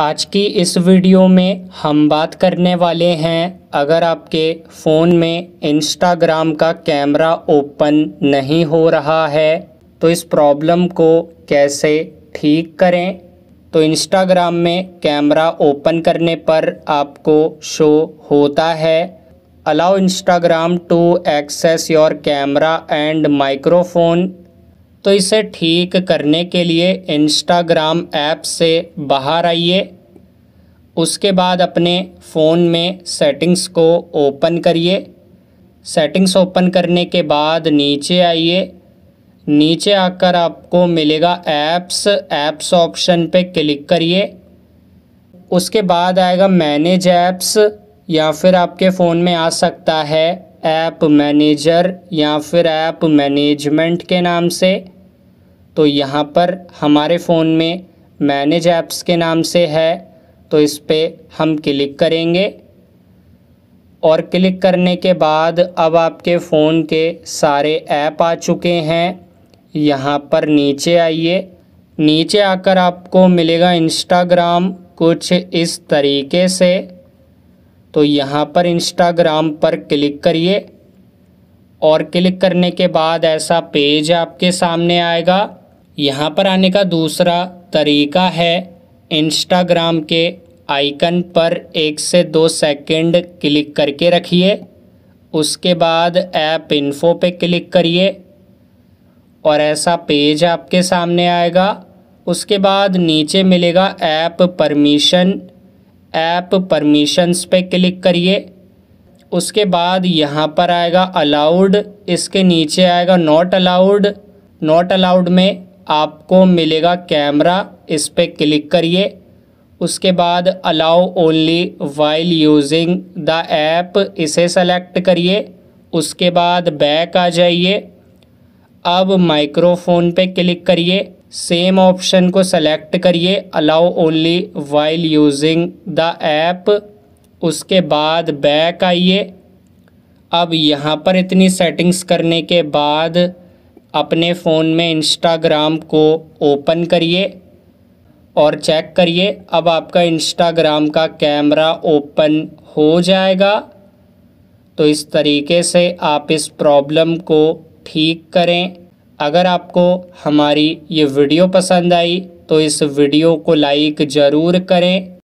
आज की इस वीडियो में हम बात करने वाले हैं अगर आपके फ़ोन में इंस्टाग्राम का कैमरा ओपन नहीं हो रहा है तो इस प्रॉब्लम को कैसे ठीक करें तो इंस्टाग्राम में कैमरा ओपन करने पर आपको शो होता है allow Instagram to access your camera and microphone तो इसे ठीक करने के लिए इंस्टाग्राम ऐप से बाहर आइए उसके बाद अपने फ़ोन में सेटिंग्स को ओपन करिए सेटिंग्स ओपन करने के बाद नीचे आइए नीचे आकर आपको मिलेगा ऐप्स ऐप्स ऑप्शन पे क्लिक करिए उसके बाद आएगा मैनेज ऐप्स या फिर आपके फ़ोन में आ सकता है ऐप मैनेजर या फिर ऐप मैनेजमेंट के नाम से तो यहाँ पर हमारे फ़ोन में मैनेज ऐप्स के नाम से है तो इस पर हम क्लिक करेंगे और क्लिक करने के बाद अब आपके फ़ोन के सारे ऐप आ चुके हैं यहाँ पर नीचे आइए नीचे आकर आपको मिलेगा इंस्टाग्राम कुछ इस तरीके से तो यहाँ पर इंस्टाग्राम पर क्लिक करिए और क्लिक करने के बाद ऐसा पेज आपके सामने आएगा यहाँ पर आने का दूसरा तरीका है इंस्टाग्राम के आइकन पर एक से दो सेकंड क्लिक करके रखिए उसके बाद ऐप इन्फो पे क्लिक करिए और ऐसा पेज आपके सामने आएगा उसके बाद नीचे मिलेगा ऐप परमिशन ऐप परमिशंस पे क्लिक करिए उसके बाद यहाँ पर आएगा अलाउड इसके नीचे आएगा नॉट अलाउड नॉट अलाउड में आपको मिलेगा कैमरा इस पर क्लिक करिए उसके बाद allow only while using the app इसे सेलेक्ट करिए उसके बाद बैक आ जाइए अब माइक्रोफोन पे क्लिक करिए सेम ऑप्शन को सेलेक्ट करिए allow only while using the app उसके बाद बैक आइए अब यहाँ पर इतनी सेटिंग्स करने के बाद अपने फ़ोन में इंस्टाग्राम को ओपन करिए और चेक करिए अब आपका इंस्टाग्राम का कैमरा ओपन हो जाएगा तो इस तरीके से आप इस प्रॉब्लम को ठीक करें अगर आपको हमारी ये वीडियो पसंद आई तो इस वीडियो को लाइक ज़रूर करें